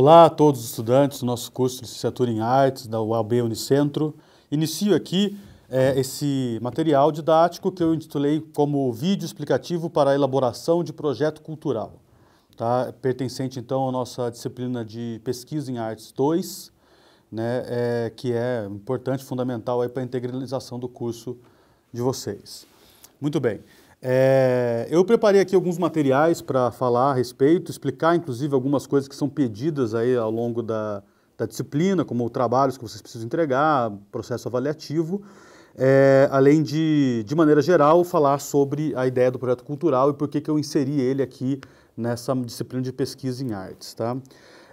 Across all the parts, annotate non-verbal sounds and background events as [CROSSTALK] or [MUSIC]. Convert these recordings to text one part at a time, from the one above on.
Olá a todos os estudantes do nosso curso de licenciatura em artes da UAB Unicentro. Inicio aqui é, esse material didático que eu intitulei como vídeo explicativo para a elaboração de projeto cultural, tá? pertencente então à nossa disciplina de pesquisa em artes 2, né, é, que é importante, fundamental para a integralização do curso de vocês. Muito bem. É, eu preparei aqui alguns materiais para falar a respeito, explicar inclusive algumas coisas que são pedidas aí ao longo da, da disciplina, como trabalhos que vocês precisam entregar, processo avaliativo, é, além de, de maneira geral, falar sobre a ideia do projeto cultural e por que, que eu inseri ele aqui nessa disciplina de pesquisa em artes. Tá?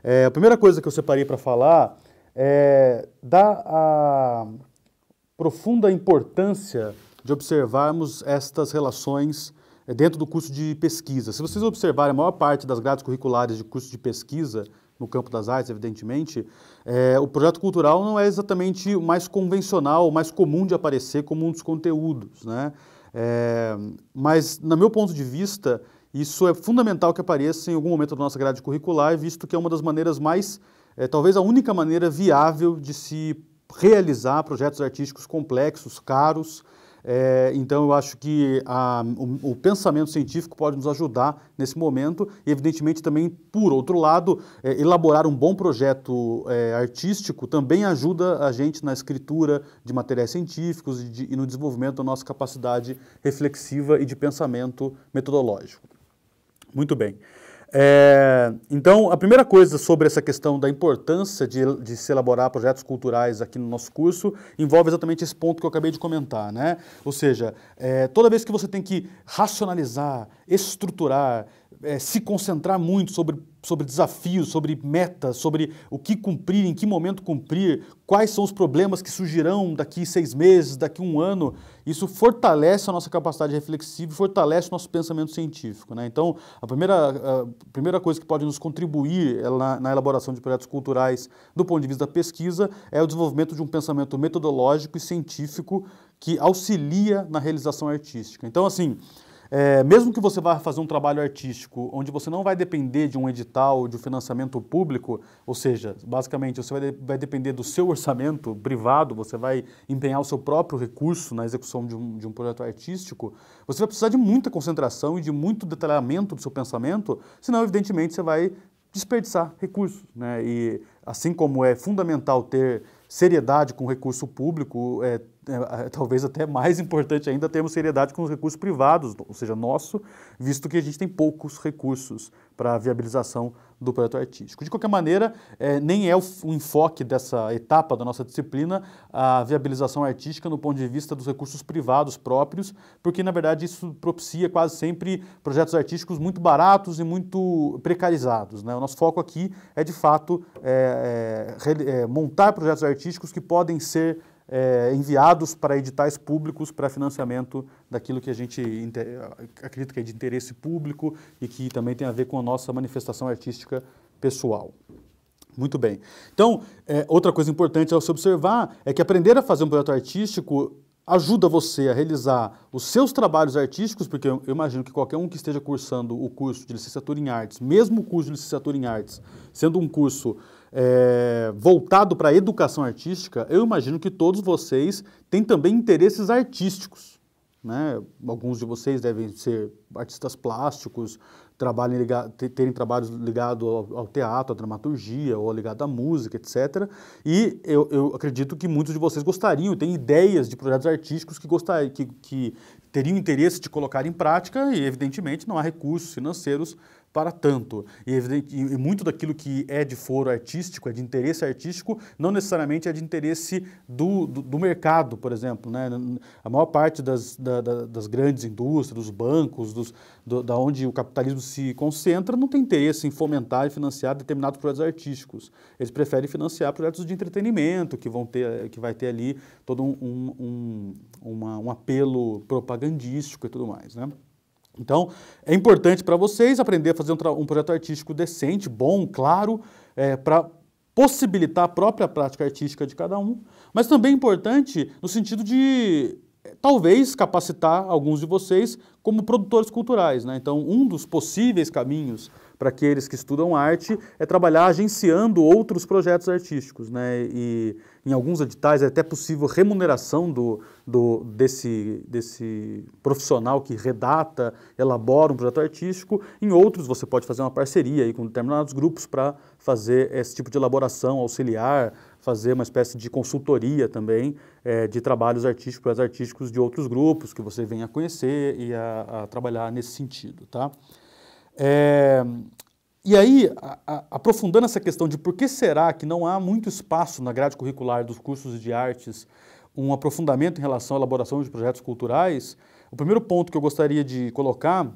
É, a primeira coisa que eu separei para falar é da profunda importância de observarmos estas relações eh, dentro do curso de pesquisa. Se vocês observarem, a maior parte das grades curriculares de curso de pesquisa, no campo das artes, evidentemente, é, o projeto cultural não é exatamente o mais convencional, o mais comum de aparecer como um dos conteúdos. Né? É, mas, no meu ponto de vista, isso é fundamental que apareça em algum momento da nossa grade curricular, visto que é uma das maneiras mais, é, talvez a única maneira viável de se realizar projetos artísticos complexos, caros, é, então, eu acho que a, o, o, pensamento científico pode nos ajudar nesse momento e, evidentemente, também, por outro lado, é, elaborar um bom projeto é, artístico também ajuda a gente na escritura de materiais científicos e, de, e no desenvolvimento da nossa capacidade reflexiva e de pensamento metodológico. Muito bem. É, então, a primeira coisa sobre essa questão da importância de, de, se elaborar projetos culturais aqui no nosso curso envolve exatamente esse ponto que eu acabei de comentar, né? Ou seja, é, toda vez que você tem que racionalizar, estruturar, é, se concentrar muito sobre, sobre desafios, sobre metas, sobre o que cumprir, em que momento cumprir, quais são os problemas que surgirão daqui seis meses, daqui um ano, isso fortalece a nossa capacidade reflexiva e fortalece o nosso pensamento científico. Né? Então, a primeira, a primeira coisa que pode nos contribuir é, na, na elaboração de projetos culturais do ponto de vista da pesquisa é o desenvolvimento de um pensamento metodológico e científico que auxilia na realização artística. Então, assim, é, mesmo que você vá fazer um trabalho artístico onde você não vai depender de um edital, de um financiamento público, ou seja, basicamente você vai, de, vai depender do seu orçamento privado, você vai empenhar o seu próprio recurso na execução de um, de um projeto artístico, você vai precisar de muita concentração e de muito detalhamento do seu pensamento, senão, evidentemente, você vai desperdiçar recursos. Né? E assim como é fundamental ter seriedade com o recurso público, é, é, é, talvez até mais importante ainda, termos seriedade com os recursos privados, ou seja, nosso, visto que a gente tem poucos recursos para a viabilização do projeto artístico. De qualquer maneira, é, nem é o, o, enfoque dessa etapa da nossa disciplina a viabilização artística no ponto de vista dos recursos privados próprios, porque na verdade isso propicia quase sempre projetos artísticos muito baratos e muito precarizados. Né? O nosso foco aqui é de fato é, é, é montar projetos artísticos que podem ser é, enviados para editais públicos para financiamento daquilo que a gente acredita que é de interesse público e que também tem a ver com a nossa manifestação artística pessoal. Muito bem. Então, é, outra coisa importante a se observar é que aprender a fazer um projeto artístico ajuda você a realizar os seus trabalhos artísticos, porque eu imagino que qualquer um que esteja cursando o curso de licenciatura em artes, mesmo o curso de licenciatura em artes, sendo um curso é, voltado para a educação artística, eu imagino que todos vocês têm também interesses artísticos né? Alguns de vocês devem ser artistas plásticos, trabalhem terem trabalhos ligados ao, teatro, à dramaturgia ou ligado à música, etc. E eu, eu acredito que muitos de vocês gostariam, têm ideias de projetos artísticos que, gostariam, que, que teriam interesse de colocar em prática e, evidentemente, não há recursos financeiros para tanto. E, evidente, e, muito daquilo que é de foro artístico, é de interesse artístico, não necessariamente é de interesse do, do, do mercado, por exemplo. Né? A maior parte das, da, da, das grandes indústrias, dos bancos, dos, do, da onde o capitalismo se concentra, não tem interesse em fomentar e financiar determinados projetos artísticos. Eles preferem financiar projetos de entretenimento, que, vão ter, que vai ter ali todo um, um, um, uma, um apelo propagandístico e tudo mais. Né? Então, é importante para vocês aprender a fazer um, um, projeto artístico decente, bom, claro, é, para possibilitar a própria prática artística de cada um, mas também é importante no sentido de é, talvez capacitar alguns de vocês como produtores culturais. Né? Então, um dos possíveis caminhos para aqueles que estudam arte é trabalhar agenciando outros projetos artísticos. Né? E em alguns editais é até possível remuneração do, do, desse, desse profissional que redata, elabora um projeto artístico. Em outros, você pode fazer uma parceria aí com determinados grupos para fazer esse tipo de elaboração auxiliar, fazer uma espécie de consultoria também é, de trabalhos artísticos, projetos artísticos de outros grupos que você venha a conhecer e a, a trabalhar nesse sentido, tá? É, e aí, a, a, aprofundando essa questão de por que será que não há muito espaço na grade curricular dos cursos de artes, um aprofundamento em relação à elaboração de projetos culturais, o primeiro ponto que eu gostaria de colocar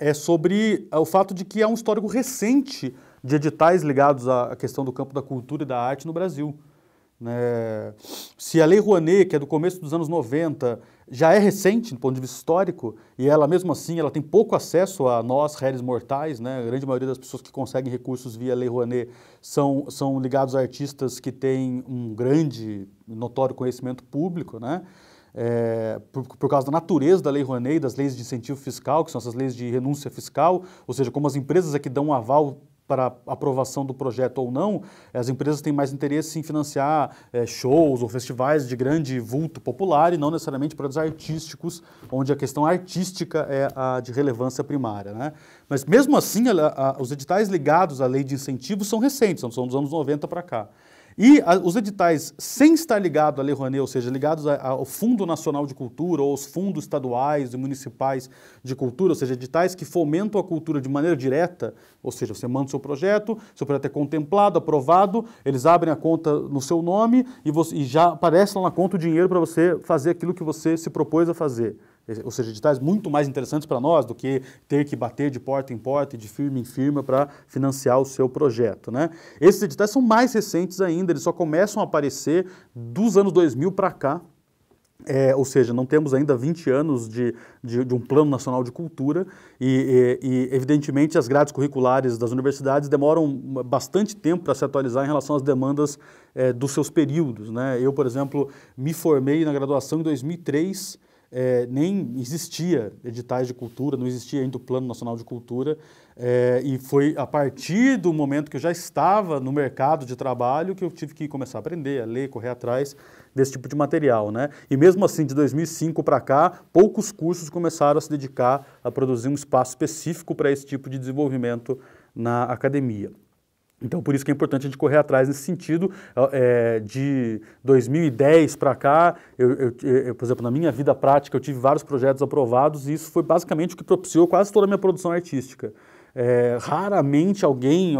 é sobre é, o fato de que há um histórico recente de editais ligados à questão do campo da cultura e da arte no Brasil. Né? Se a Lei Rouanet, que é do começo dos anos 90, já é recente do ponto de vista histórico, e ela mesmo assim ela tem pouco acesso a nós, réis mortais, né? a grande maioria das pessoas que conseguem recursos via Lei Rouanet são, são ligados a artistas que têm um grande, notório conhecimento público, né? É, por, por, causa da natureza da Lei Rouanet e das leis de incentivo fiscal, que são essas leis de renúncia fiscal, ou seja, como as empresas é que dão um aval para aprovação do projeto ou não, as empresas têm mais interesse em financiar é, shows ou festivais de grande vulto popular e não necessariamente projetos artísticos, onde a questão artística é a de relevância primária. Né? Mas mesmo assim, a, a, os editais ligados à lei de incentivos são recentes, são dos anos 90 para cá. E a, os editais, sem estar ligado à Lei Rouanet, ou seja, ligados a, a, ao Fundo Nacional de Cultura ou aos fundos estaduais e municipais de cultura, ou seja, editais que fomentam a cultura de maneira direta, ou seja, você manda o seu projeto, seu projeto é contemplado, aprovado, eles abrem a conta no seu nome e, você, e já aparece lá na conta o dinheiro para você fazer aquilo que você se propôs a fazer ou seja, editais muito mais interessantes para nós do que ter que bater de porta em porta e de firma em firma para financiar o seu projeto. Né? Esses editais são mais recentes ainda, eles só começam a aparecer dos anos 2000 para cá, é, ou seja, não temos ainda 20 anos de, de, de um plano nacional de cultura e, e, e, evidentemente, as grades curriculares das universidades demoram bastante tempo para se atualizar em relação às demandas é, dos seus períodos. Né? Eu, por exemplo, me formei na graduação em 2003 é, nem existia editais de cultura, não existia ainda o Plano Nacional de Cultura, é, e foi a partir do momento que eu já estava no mercado de trabalho que eu tive que começar a aprender, a ler, correr atrás desse tipo de material, né? E mesmo assim, de 2005 para cá, poucos cursos começaram a se dedicar a produzir um espaço específico para esse tipo de desenvolvimento na academia. Então, por isso que é importante a gente correr atrás nesse sentido. É, de 2010 para cá, eu, eu, eu, por exemplo, na minha vida prática, eu tive vários projetos aprovados e isso foi basicamente o que propiciou quase toda a minha produção artística. É, raramente alguém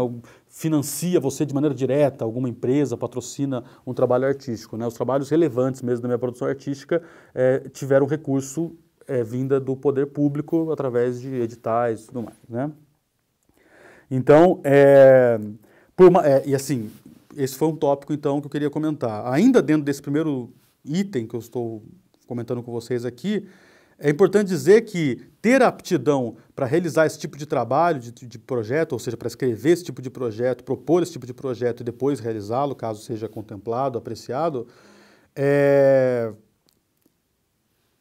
financia você de maneira direta, alguma empresa patrocina um trabalho artístico. Né? Os trabalhos relevantes mesmo da minha produção artística é, tiveram recurso é, vinda do poder público através de editais e tudo mais. Né? Então, é, uma, é, e assim, esse foi um tópico então que eu queria comentar. Ainda dentro desse primeiro item que eu estou comentando com vocês aqui, é importante dizer que ter aptidão para realizar esse tipo de trabalho, de, de, projeto, ou seja, para escrever esse tipo de projeto, propor esse tipo de projeto e depois realizá-lo, caso seja contemplado, apreciado, é...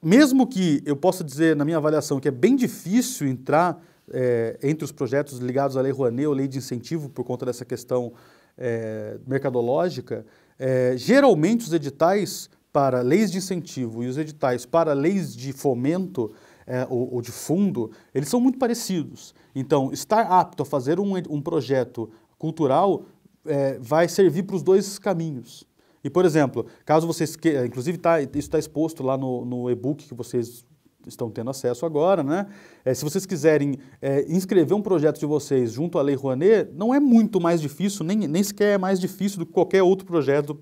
mesmo que eu possa dizer na minha avaliação que é bem difícil entrar é, entre os projetos ligados à Lei Rouanet ou Lei de Incentivo, por conta dessa questão é, mercadológica, é, geralmente os editais para leis de incentivo e os editais para leis de fomento é, ou, ou, de fundo, eles são muito parecidos. Então, estar apto a fazer um, um projeto cultural é, vai servir para os dois caminhos. E, por exemplo, caso vocês queiram, inclusive tá, isso está exposto lá no, no e-book que vocês estão tendo acesso agora, né? É, se vocês quiserem é, inscrever um projeto de vocês junto à Lei Rouanet, não é muito mais difícil, nem, nem sequer é mais difícil do que qualquer outro projeto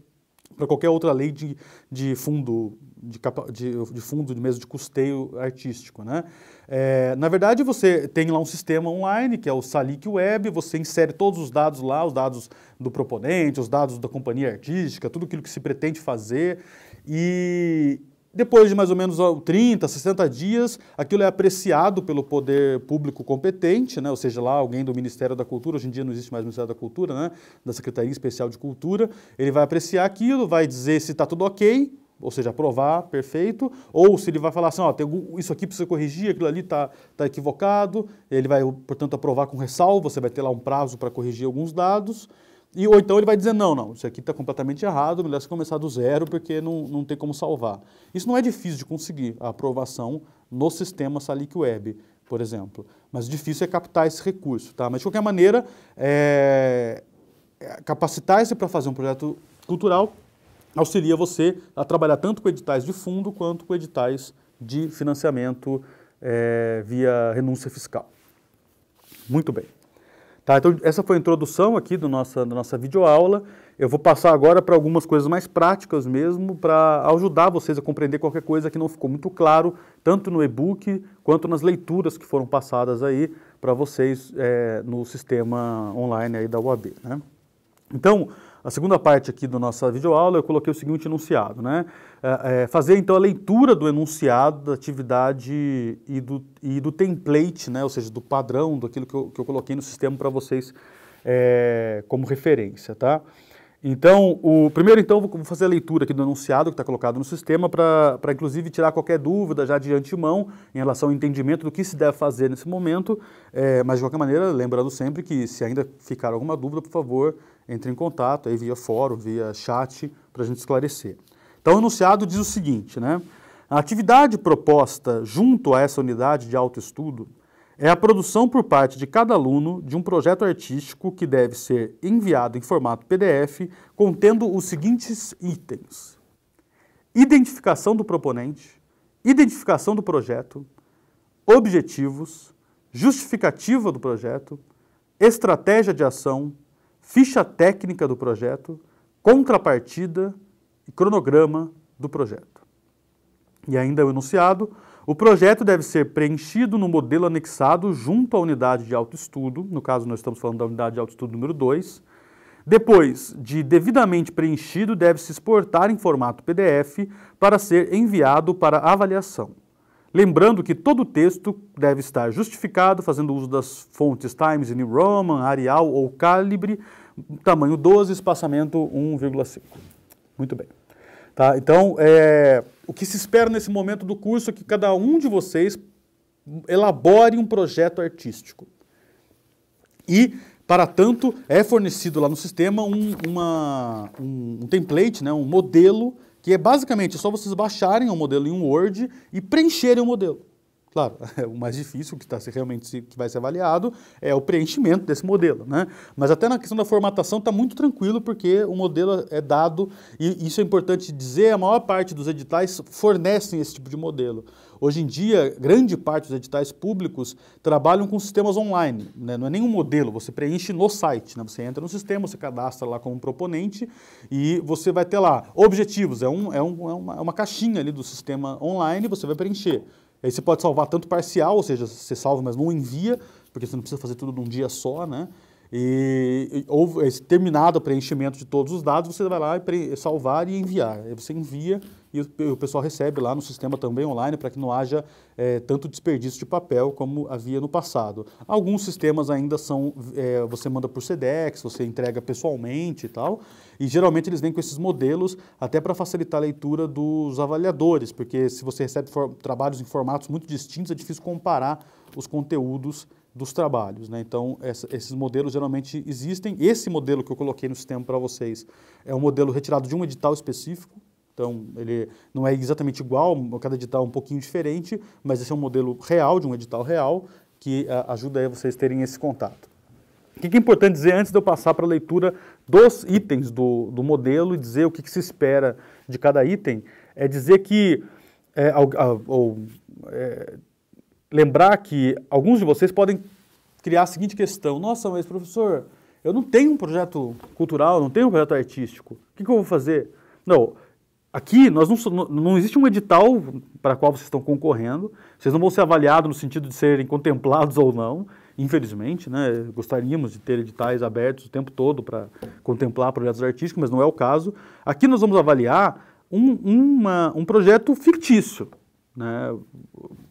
para qualquer outra lei de, de fundo de, de, de fundo de mesmo de custeio artístico, né? É, na verdade, você tem lá um sistema online que é o Salic Web. Você insere todos os dados lá, os dados do proponente, os dados da companhia artística, tudo aquilo que se pretende fazer e depois de mais ou menos 30, 60 dias, aquilo é apreciado pelo poder público competente, né? ou seja, lá alguém do Ministério da Cultura, hoje em dia não existe mais o Ministério da Cultura, né? da Secretaria Especial de Cultura, ele vai apreciar aquilo, vai dizer se está tudo ok, ou seja, aprovar, perfeito, ou se ele vai falar assim, ó, oh, isso aqui precisa corrigir, aquilo ali está tá equivocado, ele vai, portanto, aprovar com ressalvo, você vai ter lá um prazo para corrigir alguns dados, e, ou então ele vai dizer, não, não, isso aqui está completamente errado, melhor você começar do zero, porque não, não tem como salvar. Isso não é difícil de conseguir, a aprovação no sistema Salic Web, por exemplo. Mas difícil é captar esse recurso, tá? Mas, de qualquer maneira, é... é capacitar-se para fazer um projeto cultural auxilia você a trabalhar tanto com editais de fundo quanto com editais de financiamento é, via renúncia fiscal. Muito bem. Tá, então, essa foi a introdução aqui do nossa, da nossa videoaula. Eu vou passar agora para algumas coisas mais práticas mesmo, para ajudar vocês a compreender qualquer coisa que não ficou muito claro, tanto no e-book quanto nas leituras que foram passadas aí para vocês é, no sistema online aí da UAB. Né? Então, a segunda parte aqui da nossa videoaula, eu coloquei o seguinte enunciado, né? É, é, fazer então a leitura do enunciado da atividade e do, e do template, né? Ou seja, do padrão, daquilo que eu, que eu coloquei no sistema para vocês é, como referência, tá? Então, o primeiro então, vou fazer a leitura aqui do enunciado que está colocado no sistema para, inclusive, tirar qualquer dúvida já de antemão em relação ao entendimento do que se deve fazer nesse momento, é, mas de qualquer maneira, lembrando sempre que se ainda ficar alguma dúvida, por favor, entre em contato aí via fórum, via chat, para a gente esclarecer. Então, o enunciado diz o seguinte, né? A atividade proposta junto a essa unidade de autoestudo é a produção por parte de cada aluno de um projeto artístico que deve ser enviado em formato PDF, contendo os seguintes itens: identificação do proponente, identificação do projeto, objetivos, justificativa do projeto, estratégia de ação, ficha técnica do projeto, contrapartida e cronograma do projeto. E ainda o enunciado, o projeto deve ser preenchido no modelo anexado junto à unidade de autoestudo, no caso nós estamos falando da unidade de autoestudo número 2. Depois de devidamente preenchido, deve-se exportar em formato PDF para ser enviado para avaliação. Lembrando que todo o texto deve estar justificado, fazendo uso das fontes Times, New Roman, Arial ou Calibre, tamanho 12, espaçamento 1,5. Muito bem. Tá? Então, é, o que se espera nesse momento do curso é que cada um de vocês elabore um projeto artístico. E para tanto, é fornecido lá no sistema um, uma, um, um template, né, um modelo que é basicamente é só vocês baixarem o modelo em um Word e preencherem o modelo. Claro, [LAUGHS] o mais difícil que tá, realmente se, que vai ser avaliado é o preenchimento desse modelo, né? Mas até na questão da formatação está muito tranquilo porque o modelo é dado e isso é importante dizer. A maior parte dos editais fornecem esse tipo de modelo. Hoje em dia, grande parte dos editais públicos trabalham com sistemas online. Né? Não é nenhum modelo, você preenche no site. Né? Você entra no sistema, você cadastra lá como proponente e você vai ter lá objetivos. É, um, é, um, é uma, é uma caixinha ali do sistema online, você vai preencher Aí você pode salvar tanto parcial, ou seja, você salva, mas não envia, porque você não precisa fazer tudo num dia só, né? E, ou terminado o preenchimento de todos os dados, você vai lá e salvar e enviar. Aí você envia e o, o pessoal recebe lá no sistema também online para que não haja é, tanto desperdício de papel como havia no passado. Alguns sistemas ainda são, é, você manda por SEDEX, você entrega pessoalmente e tal, e geralmente eles vêm com esses modelos até para facilitar a leitura dos avaliadores, porque se você recebe trabalhos em formatos muito distintos, é difícil comparar os conteúdos dos trabalhos. Né? Então, essa, esses modelos geralmente existem. Esse modelo que eu coloquei no sistema para vocês é um modelo retirado de um edital específico, então, ele não é exatamente igual, cada edital é um pouquinho diferente, mas esse é um modelo real, de um edital real, que a, eh, ajuda vocês terem esse contato. O que é importante dizer antes de eu passar para a leitura dos itens do, do modelo e dizer o que, que, se espera de cada item, é dizer que, é, ou, é, lembrar que alguns de vocês podem criar a seguinte questão: Nossa, mas professor, eu não tenho um projeto cultural, não tenho um projeto artístico, o que, que eu vou fazer? Não. Aqui nós não, não existe um edital para qual vocês estão concorrendo, vocês não vão ser avaliados no sentido de serem contemplados ou não, infelizmente, né? Gostaríamos de ter editais abertos o tempo todo para contemplar projetos artísticos, mas não é o caso. Aqui nós vamos avaliar um, uma, um projeto fictício. Né?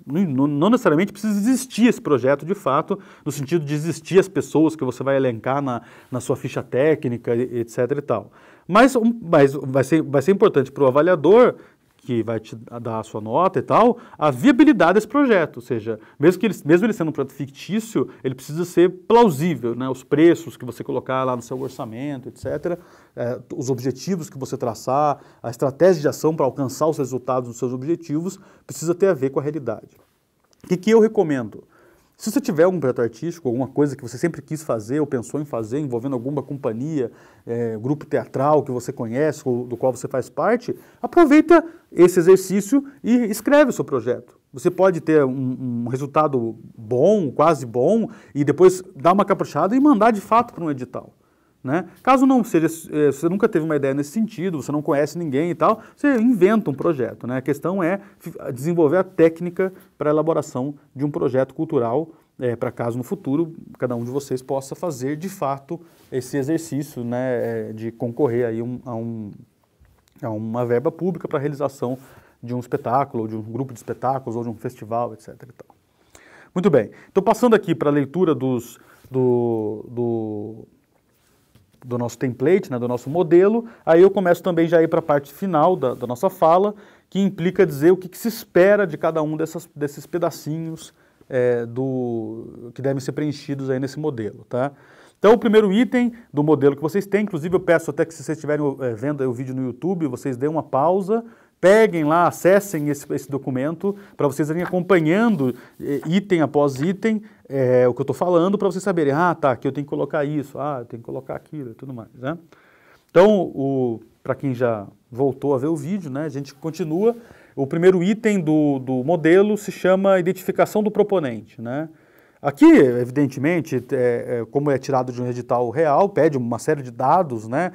Não, necessariamente precisa existir esse projeto de fato, no sentido de existir as pessoas que você vai elencar na, na sua ficha técnica, etc. e tal. Mas, mas vai, ser, vai ser importante para o avaliador que vai te dar a sua nota e tal, a viabilidade desse projeto, ou seja, mesmo, que ele, mesmo ele sendo um projeto fictício, ele precisa ser plausível, né? os preços que você colocar lá no seu orçamento, etc., é, eh, os objetivos que você traçar, a estratégia de ação para alcançar os resultados dos seus objetivos, precisa ter a ver com a realidade. O que, que eu recomendo? Se você tiver algum projeto artístico, alguma coisa que você sempre quis fazer ou pensou em fazer, envolvendo alguma companhia, é, grupo teatral que você conhece ou do qual você faz parte, aproveita esse exercício e escreve o seu projeto. Você pode ter um, um resultado bom, quase bom, e depois dar uma caprichada e mandar de fato para um edital. Né? Caso não seja, é, você nunca teve uma ideia nesse sentido, você não conhece ninguém e tal, você inventa um projeto. Né? A questão é desenvolver a técnica para a elaboração de um projeto cultural, é, para caso no futuro cada um de vocês possa fazer de fato esse exercício né, é, de concorrer aí um, a, um, a uma verba pública para a realização de um espetáculo, ou de um grupo de espetáculos, ou de um festival, etc. Muito bem, então passando aqui para a leitura dos, do, do do nosso template, né, do nosso modelo, aí eu começo também já a ir para a parte final da, da, nossa fala, que implica dizer o que, que se espera de cada um dessas, desses pedacinhos é, do, que devem ser preenchidos aí nesse modelo. Tá? Então, o primeiro item do modelo que vocês têm, inclusive eu peço até que se vocês estiverem é, vendo o vídeo no YouTube, vocês dêem uma pausa, peguem lá, acessem esse, esse documento para vocês irem acompanhando é, item após item é, o que eu estou falando para vocês saberem, ah, tá, aqui eu tenho que colocar isso, ah, eu tenho que colocar aquilo e tudo mais, né? Então, para quem já voltou a ver o vídeo, né, a gente continua. O primeiro item do, do modelo se chama identificação do proponente, né? Aqui, evidentemente, é, é, como é tirado de um edital real, pede uma série de dados, né,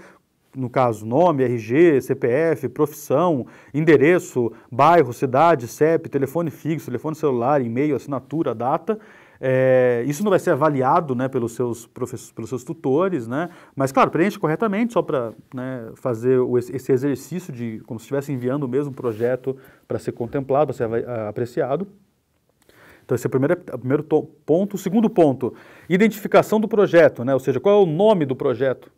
no caso, nome, RG, CPF, profissão, endereço, bairro, cidade, CEP, telefone fixo, telefone celular, e-mail, assinatura, data. É, isso não vai ser avaliado né, pelos, seus pelos seus tutores, né? mas, claro, preenche corretamente, só para né, fazer o, esse exercício de como se estivesse enviando o mesmo projeto para ser contemplado, para ser apreciado. Então, esse é o primeiro, primeiro ponto. O segundo ponto, identificação do projeto, né? ou seja, qual é o nome do projeto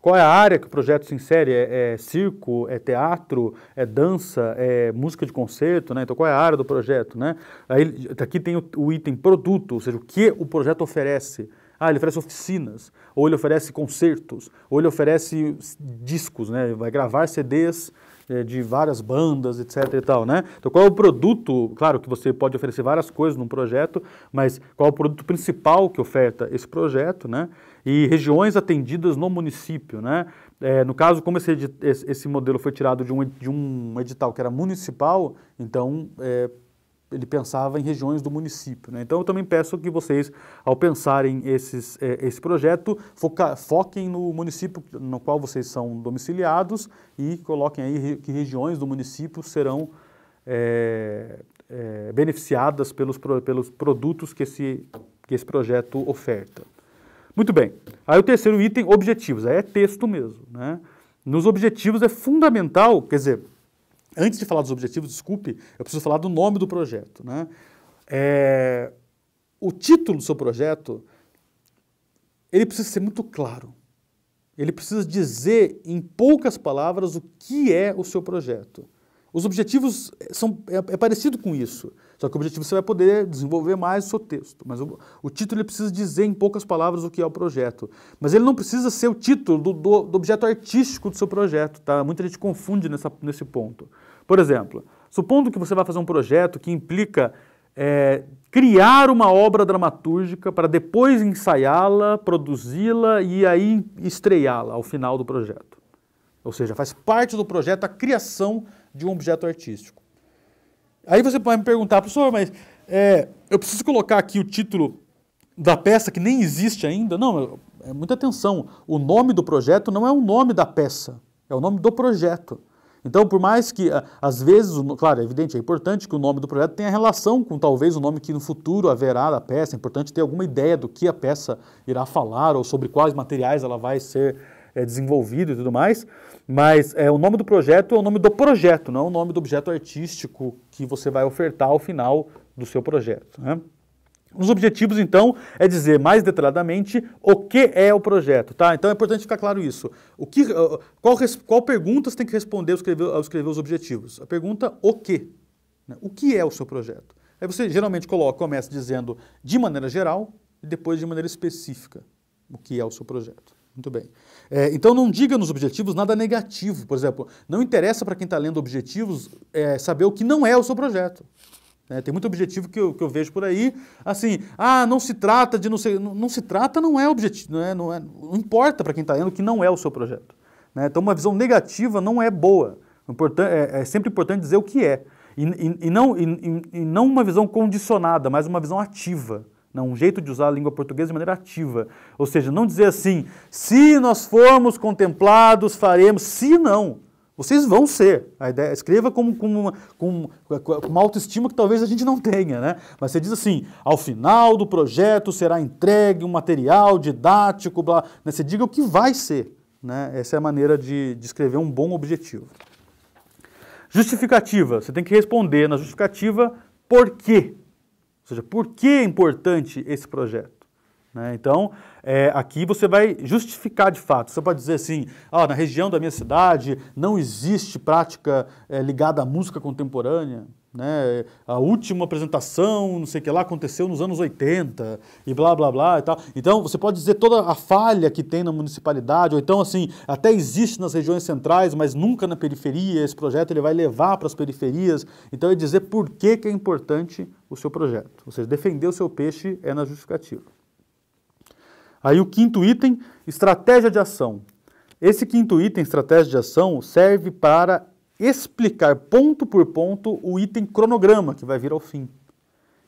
qual é a área que o projeto se insere? É, é circo? É teatro? É dança? É música de concerto? Né? Então, qual é a área do projeto? Né? Aí, aqui tem o, o item produto, ou seja, o que o projeto oferece. Ah, ele oferece oficinas, ou ele oferece concertos, ou ele oferece discos, né? Vai gravar CDs é, de várias bandas, etc e tal, né? Então qual é o produto, claro que você pode oferecer várias coisas num projeto, mas qual é o produto principal que oferta esse projeto, né? e regiões atendidas no município. Né? É, no caso, como esse, esse modelo foi tirado de um, de um edital que era municipal, então é, ele pensava em regiões do município. Né? Então eu também peço que vocês, ao pensarem esses, é, esse projeto, foca, foquem no município no qual vocês são domiciliados e coloquem aí que regiões do município serão é, é, beneficiadas pelos, pelos produtos que esse, que esse projeto oferta. Muito bem. Aí o terceiro item, objetivos. Aí é texto mesmo. Né? Nos objetivos é fundamental, quer dizer, antes de falar dos objetivos, desculpe, eu preciso falar do nome do projeto. Né? É, o título do seu projeto, ele precisa ser muito claro. Ele precisa dizer, em poucas palavras, o que é o seu projeto. Os objetivos eh, são, é, é, parecido com isso, só que o objetivo você vai poder desenvolver mais o seu texto. Mas o, o título ele precisa dizer em poucas palavras o que é o projeto. Mas ele não precisa ser o título do, do, do objeto artístico do seu projeto, tá? Muita gente confunde nessa, nesse ponto. Por exemplo, supondo que você vai fazer um projeto que implica é, criar uma obra dramatúrgica para depois ensaiá-la, produzi-la e aí estreá-la ao final do projeto. Ou seja, faz parte do projeto a criação de um objeto artístico. Aí você vai me perguntar, professor, mas é, eu preciso colocar aqui o título da peça que nem existe ainda? Não, é muita atenção. O nome do projeto não é o nome da peça, é o nome do projeto. Então, por mais que, às vezes, claro, é evidente, é importante que o nome do projeto tenha relação com talvez o nome que no futuro haverá da peça, é importante ter alguma ideia do que a peça irá falar ou sobre quais materiais ela vai ser é, desenvolvida e tudo mais, mas é, o nome do projeto é o nome do projeto, não é o nome do objeto artístico que você vai ofertar ao final do seu projeto. Né? Os objetivos, então, é dizer mais detalhadamente o que é o projeto, tá? Então é importante ficar claro isso. O que, qual, qual pergunta você tem que responder ao escrever, ao escrever os objetivos? A pergunta o que? Né? O que é o seu projeto? Aí você geralmente coloca, começa dizendo de maneira geral e depois de maneira específica o que é o seu projeto. Muito bem. É, então não diga nos objetivos nada negativo. Por exemplo, não interessa para quem está lendo objetivos é, saber o que não é o seu projeto. É, tem muito objetivo que eu, que eu vejo por aí, assim, ah, não se trata de não ser. Não, não se trata, não é objetivo, não, é, não, é, não importa para quem está lendo que não é o seu projeto. Né? Então uma visão negativa não é boa. é, é sempre importante dizer o que é. E, e, e não, e, e não uma visão condicionada, mas uma visão ativa. Não, um jeito de usar a língua portuguesa de maneira ativa. Ou seja, não dizer assim, se nós formos contemplados, faremos, se não. Vocês vão ser. A ideia, escreva uma, com uma autoestima que talvez a gente não tenha, né? Mas você diz assim: ao final do projeto será entregue um material didático, blá. Né? Você diga o que vai ser. Né? Essa é a maneira de, de escrever um bom objetivo. Justificativa. Você tem que responder na justificativa por quê seja, por que é importante esse projeto? Né? Então, é, aqui você vai justificar de fato. Você pode dizer assim: ah, na região da minha cidade não existe prática é, ligada à música contemporânea. Né? A última apresentação, não sei o que lá, aconteceu nos anos 80 e blá blá blá e tal. Então você pode dizer toda a falha que tem na municipalidade, ou então assim, até existe nas regiões centrais, mas nunca na periferia. Esse projeto ele vai levar para as periferias. Então é dizer por que, que é importante o seu projeto. Ou seja, defender o seu peixe é na justificativa. Aí o quinto item, estratégia de ação. Esse quinto item, estratégia de ação, serve para explicar ponto por ponto o item cronograma que vai vir ao fim.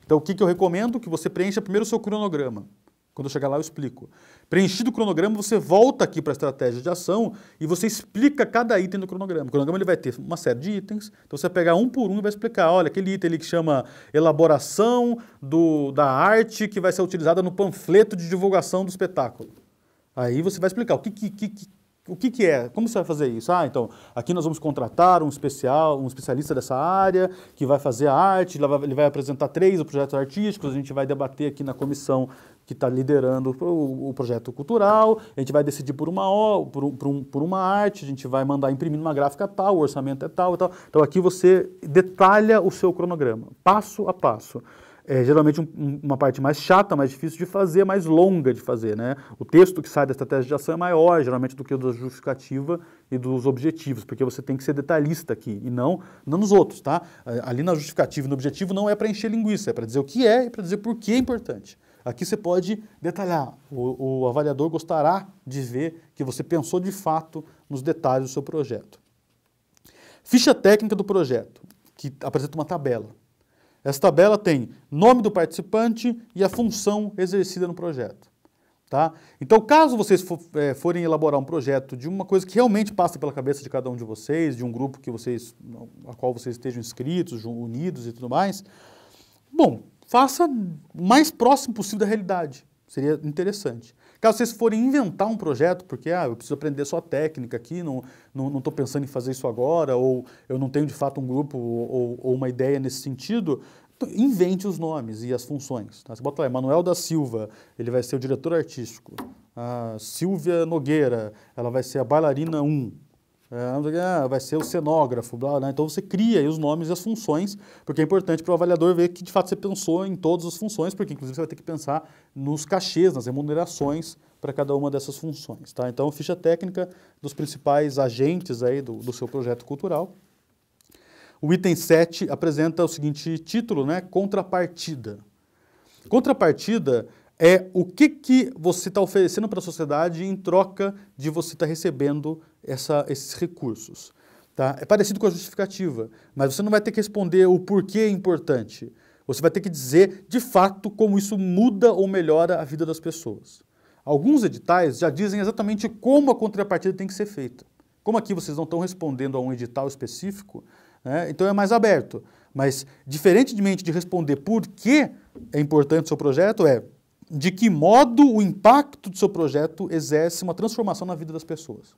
Então, o que, que eu recomendo? Que você preencha primeiro o seu cronograma. Quando eu chegar lá, eu explico. Preenchido o cronograma, você volta aqui para a estratégia de ação e você explica cada item do cronograma. O cronograma ele vai ter uma série de itens, então você vai pegar um por um e vai explicar. Olha, aquele item ali que chama elaboração do, da arte que vai ser utilizada no panfleto de divulgação do espetáculo. Aí você vai explicar o que, que, que, o que, que, é? Como você vai fazer isso? Ah, então, aqui nós vamos contratar um especial, um especialista dessa área, que vai fazer a arte, ele vai, ele vai apresentar três projetos artísticos, a gente vai debater aqui na comissão que está liderando o, o, projeto cultural, a gente vai decidir por uma, por, por, um, por uma arte, a gente vai mandar imprimir uma gráfica tal, o orçamento é tal e tal. Então aqui você detalha o seu cronograma, passo a passo é geralmente um, uma parte mais chata, mais difícil de fazer, mais longa de fazer. Né? O texto que sai da estratégia de ação é maior, geralmente, do que o da justificativa e dos objetivos, porque você tem que ser detalhista aqui e não, não nos outros. Tá? Ali na justificativa e no objetivo não é para encher linguiça, é para dizer o que é e para dizer por que é importante. Aqui você pode detalhar. O, o avaliador gostará de ver que você pensou de fato nos detalhes do seu projeto. Ficha técnica do projeto, que apresenta uma tabela. Essa tabela tem nome do participante e a função exercida no projeto. Tá? Então, caso vocês for, é, forem elaborar um projeto de uma coisa que realmente passa pela cabeça de cada um de vocês, de um grupo que vocês, a qual vocês estejam inscritos, unidos e tudo mais, bom, faça o mais próximo possível da realidade. Seria interessante. Caso vocês forem inventar um projeto, porque ah, eu preciso aprender só técnica aqui, não estou não, não pensando em fazer isso agora, ou eu não tenho de fato um grupo ou, ou uma ideia nesse sentido, invente os nomes e as funções. Tá? Você bota lá, Manuel da Silva, ele vai ser o diretor artístico. A ah, Silvia Nogueira, ela vai ser a bailarina 1. É, é, vai ser o cenógrafo, blá, né? Então você cria os nomes e as funções, porque é importante para o avaliador ver que de fato você pensou em todas as funções, porque inclusive você vai ter que pensar nos cachês, nas remunerações para cada uma dessas funções. Tá? Então, ficha técnica dos principais agentes aí do, do seu projeto cultural. O item 7 apresenta o seguinte título, né? Contrapartida. Contrapartida é o que, que você está oferecendo para a sociedade em troca de você estar tá recebendo essa, esses recursos. Tá? É parecido com a justificativa, mas você não vai ter que responder o porquê é importante. Você vai ter que dizer, de fato, como isso muda ou melhora a vida das pessoas. Alguns editais já dizem exatamente como a contrapartida tem que ser feita. Como aqui vocês não estão respondendo a um edital específico, né? então é mais aberto. Mas, diferentemente de responder por que é importante o seu projeto, é de que modo o impacto do seu projeto exerce uma transformação na vida das pessoas.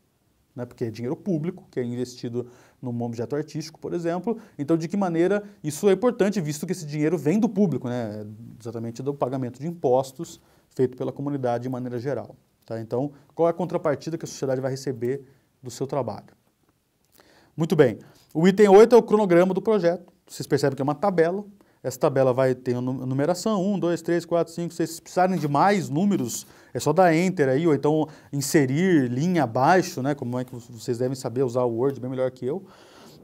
Né? Porque é dinheiro público que é investido num objeto artístico, por exemplo. Então, de que maneira isso é importante, visto que esse dinheiro vem do público, né? exatamente do pagamento de impostos feito pela comunidade de maneira geral. Tá? Então, qual é a contrapartida que a sociedade vai receber do seu trabalho? Muito bem. O item 8 é o cronograma do projeto. Vocês percebem que é uma tabela essa tabela vai ter numeração 1, 2, 3, 4, 5. Se vocês precisarem de mais números, é só dar Enter aí, ou então inserir linha abaixo, né? Como é que vocês devem saber usar o Word bem melhor que eu.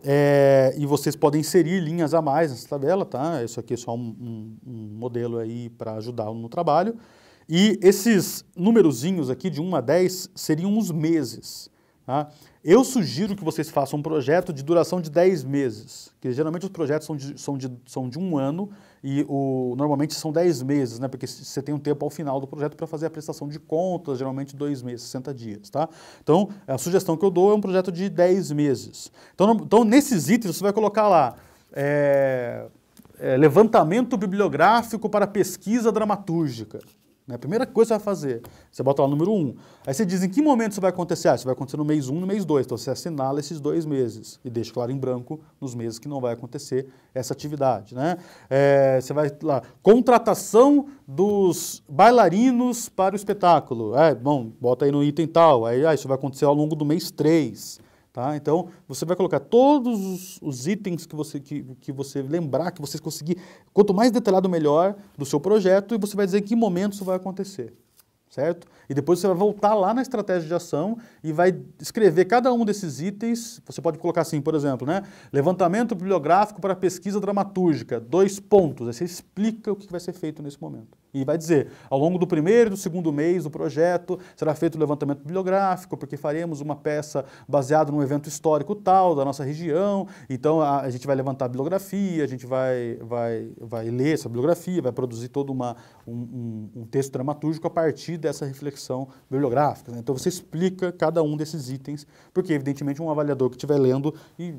É, e vocês podem inserir linhas a mais nessa tabela, tá? Isso aqui é só um, um, um modelo aí para ajudar no trabalho. E esses númerozinhos aqui de 1 a 10 seriam os meses. Tá? Eu sugiro que vocês façam um projeto de duração de 10 meses, que geralmente os projetos são de, são de, são de um ano e o, normalmente são 10 meses, né? porque você tem um tempo ao final do projeto para fazer a prestação de contas, geralmente dois meses, 60 dias. Tá? Então, a sugestão que eu dou é um projeto de 10 meses. Então, então nesses itens, você vai colocar lá. É, é, levantamento bibliográfico para pesquisa dramatúrgica. Né? A primeira coisa que você vai fazer, você bota lá o número 1. Um. Aí você diz em que momento isso vai acontecer. Ah, isso vai acontecer no mês 1 um, no mês 2. Então você assinala esses dois meses e deixa claro em branco nos meses que não vai acontecer essa atividade. Né? É, você vai lá, contratação dos bailarinos para o espetáculo. É, bom, bota aí no item tal. Aí ah, isso vai acontecer ao longo do mês 3. Tá? Então, você vai colocar todos os, os, itens que você, que, que você lembrar, que você conseguir, quanto mais detalhado, melhor, do seu projeto, e você vai dizer em que momento isso vai acontecer, certo? E depois você vai voltar lá na estratégia de ação e vai escrever cada um desses itens, você pode colocar assim, por exemplo, né? levantamento bibliográfico para pesquisa dramatúrgica, dois pontos, aí você explica o que vai ser feito nesse momento. E vai dizer, ao longo do primeiro e do segundo mês do projeto, será feito o levantamento bibliográfico, porque faremos uma peça baseada num evento histórico tal da nossa região. Então, a, a gente vai levantar a bibliografia, a gente vai, vai, vai ler essa bibliografia, vai produzir todo uma, um, um, um texto dramatúrgico a partir dessa reflexão bibliográfica. Né? Então, você explica cada um desses itens, porque, evidentemente, um avaliador que estiver lendo e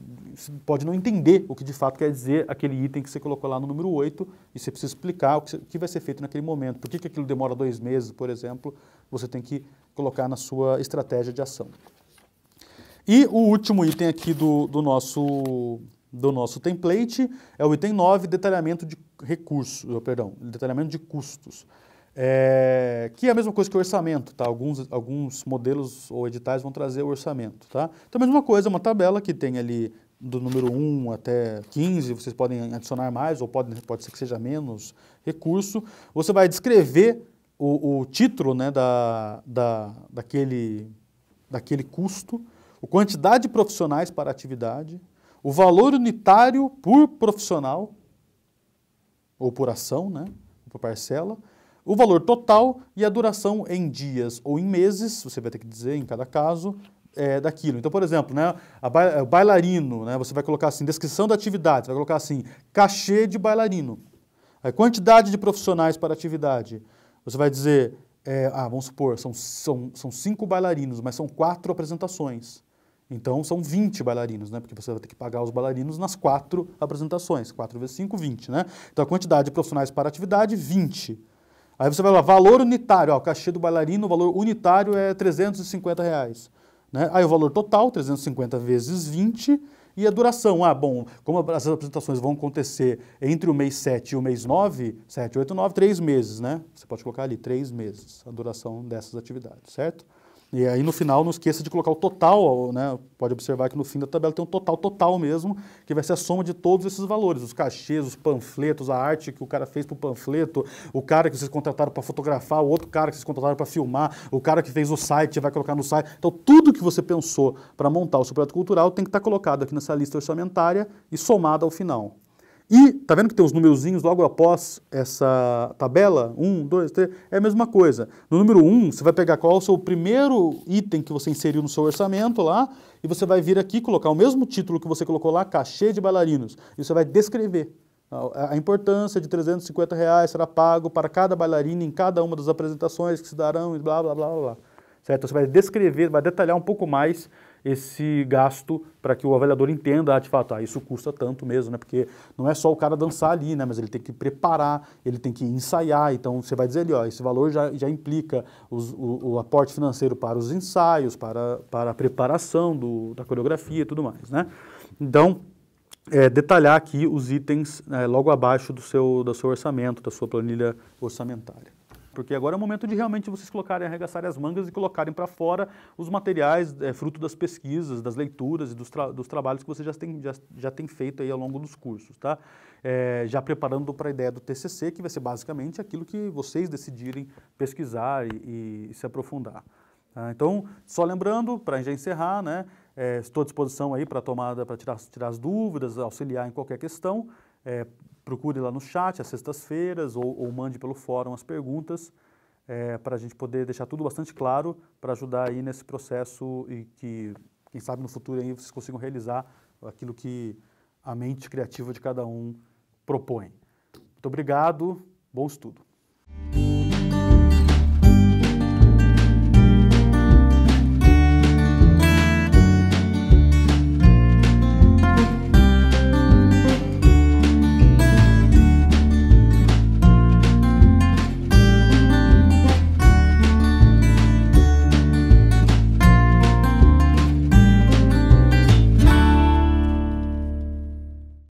pode não entender o que de fato quer dizer aquele item que você colocou lá no número 8, e você precisa explicar o que, que vai ser feito naquele momento. Por que, que aquilo demora dois meses, por exemplo? Você tem que colocar na sua estratégia de ação. E o último item aqui do, do, nosso, do nosso template é o item 9, detalhamento de recursos, perdão, detalhamento de custos. É, que é a mesma coisa que o orçamento, tá? Alguns, alguns modelos ou editais vão trazer o orçamento, tá? Então, a mesma coisa, uma tabela que tem ali do número 1 até 15, vocês podem adicionar mais ou pode, pode ser que seja menos recurso. Você vai descrever o, o título né, da, da, daquele, daquele custo, a quantidade de profissionais para a atividade, o valor unitário por profissional ou por ação, né, por parcela, o valor total e a duração em dias ou em meses, você vai ter que dizer em cada caso, é, daquilo. Então, por exemplo, né, ba bailarino, né, você vai colocar assim, descrição da atividade, você vai colocar assim, cachê de bailarino. A quantidade de profissionais para atividade. Você vai dizer, é, ah, vamos supor, são, são, são cinco bailarinos, mas são quatro apresentações. Então, são 20 bailarinos, né? Porque você vai ter que pagar os bailarinos nas quatro apresentações. 4 vezes 5, 20, né? Então, a quantidade de profissionais para atividade, 20. Aí você vai lá, valor unitário. Ó, o cachê do bailarino, o valor unitário é 350 reais. Né? Aí o valor total, 350 vezes 20, e a duração, ah, bom, como as apresentações vão acontecer entre o mês 7 e o mês 9, 7, 8, 9, 3 meses, né? Você pode colocar ali 3 meses a duração dessas atividades, certo? E aí no final não esqueça de colocar o total, né? Pode observar que no fim da tabela tem um total total mesmo, que vai ser a soma de todos esses valores, os cachês, os panfletos, a arte que o cara fez para o panfleto, o cara que vocês contrataram para fotografar, o outro cara que vocês contrataram para filmar, o cara que fez o site, vai colocar no site. Então tudo que você pensou para montar o seu projeto cultural tem que estar tá colocado aqui nessa lista orçamentária e somado ao final. E, tá vendo que tem os númerozinhos logo após essa tabela? Um, dois, três. É a mesma coisa. No número um, você vai pegar qual é o seu primeiro item que você inseriu no seu orçamento lá, e você vai vir aqui colocar o mesmo título que você colocou lá, cachê de bailarinos. E você vai descrever a importância de 350 reais será pago para cada bailarina em cada uma das apresentações que se darão e blá, blá, blá, blá. Certo? Você vai descrever, vai detalhar um pouco mais esse gasto para que o avaliador entenda, ah, de fato, ah, isso custa tanto mesmo, né? Porque não é só o cara dançar ali, né? Mas ele tem que preparar, ele tem que ensaiar. Então você vai dizer ali, ó, esse valor já, já implica os, o, o, aporte financeiro para os ensaios, para, para a preparação do, da coreografia e tudo mais, né? Então, é, detalhar aqui os itens é, logo abaixo do seu, do seu orçamento, da sua planilha orçamentária. Porque agora é o momento de realmente vocês colocarem, arregaçarem as mangas e colocarem para fora os materiais é, fruto das pesquisas, das leituras e dos, tra dos trabalhos que vocês já têm, já, já feito aí ao longo dos cursos, tá? É, já preparando para a ideia do TCC, que vai ser basicamente aquilo que vocês decidirem pesquisar e, e se aprofundar. Tá? Então, só lembrando, para já encerrar, né? É, estou à disposição aí para tomada, para tirar, tirar as dúvidas, auxiliar em qualquer questão. É, procure lá no chat às sextas-feiras ou, ou, mande pelo fórum as perguntas é, eh, para a gente poder deixar tudo bastante claro para ajudar aí nesse processo e que, quem sabe, no futuro aí vocês consigam realizar aquilo que a mente criativa de cada um propõe. Muito obrigado, bom estudo.